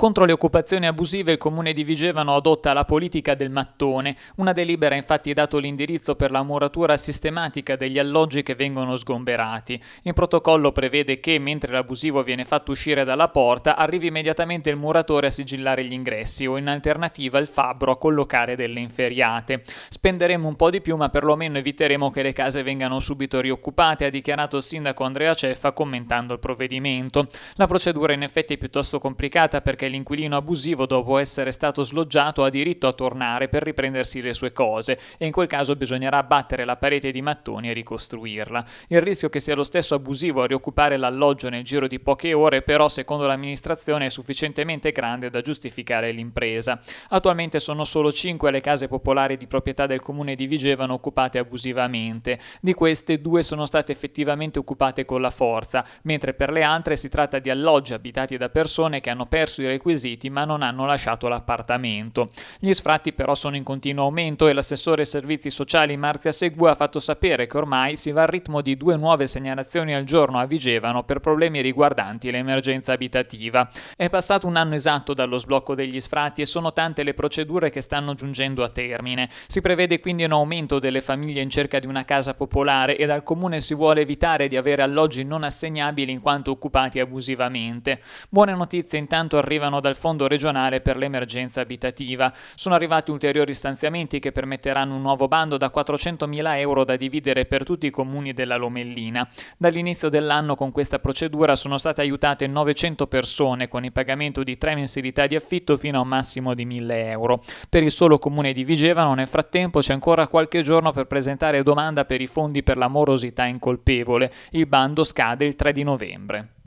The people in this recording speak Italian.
Contro le occupazioni abusive il comune di Vigevano adotta la politica del mattone. Una delibera ha infatti dato l'indirizzo per la muratura sistematica degli alloggi che vengono sgomberati. Il protocollo prevede che, mentre l'abusivo viene fatto uscire dalla porta, arrivi immediatamente il muratore a sigillare gli ingressi o in alternativa il fabbro a collocare delle inferiate. Spenderemo un po' di più ma perlomeno eviteremo che le case vengano subito rioccupate, ha dichiarato il sindaco Andrea Ceffa commentando il provvedimento. La procedura in effetti è piuttosto complicata perché l'inquilino abusivo, dopo essere stato sloggiato, ha diritto a tornare per riprendersi le sue cose e in quel caso bisognerà abbattere la parete di mattoni e ricostruirla. Il rischio che sia lo stesso abusivo a rioccupare l'alloggio nel giro di poche ore, però, secondo l'amministrazione, è sufficientemente grande da giustificare l'impresa. Attualmente sono solo 5 le case popolari di proprietà del comune di Vigevano occupate abusivamente. Di queste, due sono state effettivamente occupate con la forza, mentre per le altre si tratta di alloggi abitati da persone che hanno perso i requisiti ma non hanno lasciato l'appartamento. Gli sfratti però sono in continuo aumento e l'assessore servizi sociali Marzia Segua ha fatto sapere che ormai si va al ritmo di due nuove segnalazioni al giorno a Vigevano per problemi riguardanti l'emergenza abitativa. È passato un anno esatto dallo sblocco degli sfratti e sono tante le procedure che stanno giungendo a termine. Si prevede quindi un aumento delle famiglie in cerca di una casa popolare e dal comune si vuole evitare di avere alloggi non assegnabili in quanto occupati abusivamente. Buone notizie intanto arrivano arrivano dal Fondo regionale per l'emergenza abitativa. Sono arrivati ulteriori stanziamenti che permetteranno un nuovo bando da 400.000 euro da dividere per tutti i comuni della Lomellina. Dall'inizio dell'anno con questa procedura sono state aiutate 900 persone con il pagamento di tre mensilità di affitto fino a un massimo di 1.000 euro. Per il solo comune di Vigevano nel frattempo c'è ancora qualche giorno per presentare domanda per i fondi per la morosità incolpevole. Il bando scade il 3 di novembre.